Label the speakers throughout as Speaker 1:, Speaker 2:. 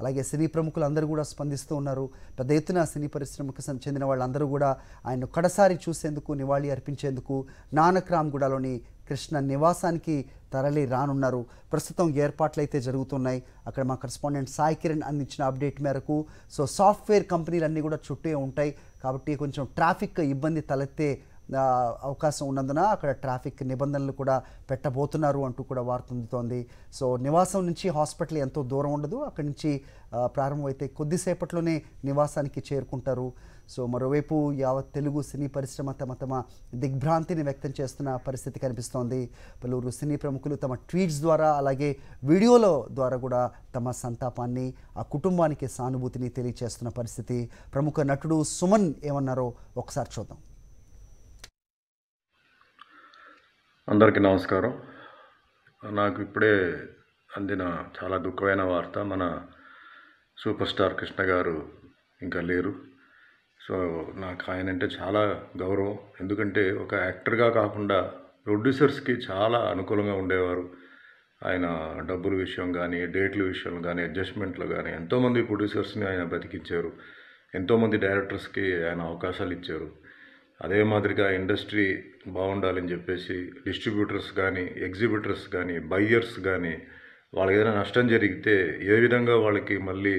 Speaker 1: అలాగే సినీ ప్రముఖులు అందరూ కూడా స్పందిస్తూ ఉన్నారు పెద్ద ఎత్తున సినీ పరిశ్రమకు చెందిన వాళ్ళందరూ కూడా ఆయన్ను కడసారి చూసేందుకు నివాళి అర్పించేందుకు నానక్రామ్గూడలోని కృష్ణ నివాసానికి తరలి రానున్నారు ప్రస్తుతం ఏర్పాట్లయితే జరుగుతున్నాయి అక్కడ మా కరస్పాండెంట్ సాయి కిరణ్ అందించిన అప్డేట్ మేరకు సో సాఫ్ట్వేర్ కంపెనీలన్నీ కూడా చుట్టే ఉంటాయి కాబట్టి కొంచెం ట్రాఫిక్ ఇబ్బంది తలెత్తే అవకాశం ఉన్నందున అక్కడ ట్రాఫిక్ నిబంధనలు కూడా పెట్టబోతున్నారు అంటూ కూడా వార్త అందుతోంది సో నివాసం నుంచి హాస్పిటల్ ఎంతో దూరం ఉండదు అక్కడి నుంచి ప్రారంభమైతే కొద్దిసేపట్లోనే నివాసానికి చేరుకుంటారు సో మరోవైపు యావత్ తెలుగు సినీ పరిశ్రమ తమ తమ దిగ్భ్రాంతిని వ్యక్తం చేస్తున్న పరిస్థితి కనిపిస్తోంది పలువురు సినీ ప్రముఖులు తమ ట్వీట్స్ ద్వారా అలాగే వీడియోల ద్వారా కూడా తమ సంతాపాన్ని ఆ కుటుంబానికి సానుభూతిని తెలియజేస్తున్న పరిస్థితి ప్రముఖ నటుడు సుమన్ ఏమన్నారో ఒకసారి చూద్దాం
Speaker 2: అందరికీ నమస్కారం నాకు ఇప్పుడే అందిన చాలా దుఃఖమైన వార్త మన సూపర్ స్టార్ కృష్ణ గారు ఇంకా లేరు సో నాకు ఆయన అంటే చాలా గౌరవం ఎందుకంటే ఒక యాక్టర్గా కాకుండా ప్రొడ్యూసర్స్కి చాలా అనుకూలంగా ఉండేవారు ఆయన డబ్బుల విషయం కానీ డేట్ల విషయం కానీ అడ్జస్ట్మెంట్లు కానీ ఎంతోమంది ప్రొడ్యూసర్స్ని ఆయన బ్రతికించారు ఎంతోమంది డైరెక్టర్స్కి ఆయన అవకాశాలు ఇచ్చారు అదే మాదిరిగా ఇండస్ట్రీ బాగుండాలని చెప్పేసి డిస్ట్రిబ్యూటర్స్ కానీ ఎగ్జిబిటర్స్ కానీ బయ్యర్స్ కానీ వాళ్ళకి ఏదైనా నష్టం జరిగితే ఏ విధంగా వాళ్ళకి మళ్ళీ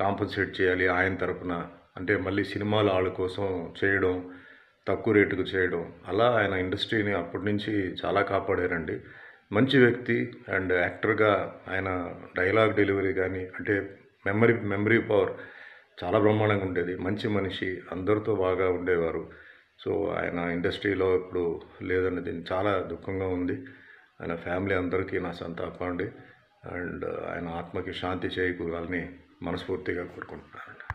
Speaker 2: కాంపన్సేట్ చేయాలి ఆయన తరపున అంటే మళ్ళీ సినిమాలు వాళ్ళ కోసం చేయడం తక్కువ రేటుకు చేయడం అలా ఆయన ఇండస్ట్రీని అప్పటి నుంచి చాలా కాపాడారండి మంచి వ్యక్తి అండ్ యాక్టర్గా ఆయన డైలాగ్ డెలివరీ కానీ అంటే మెమరీ మెమరీ పవర్ చాలా బ్రహ్మాండంగా ఉండేది మంచి మనిషి అందరితో బాగా ఉండేవారు సో ఆయన ఇండస్ట్రీలో ఇప్పుడు దీన్ని చాలా దుఃఖంగా ఉంది ఆయన ఫ్యామిలీ అందరికీ నా సంతాపం అండి అండ్ ఆయన ఆత్మకి శాంతి చేయకూరాలని మనస్ఫూర్తిగా కోరుకుంటున్నాను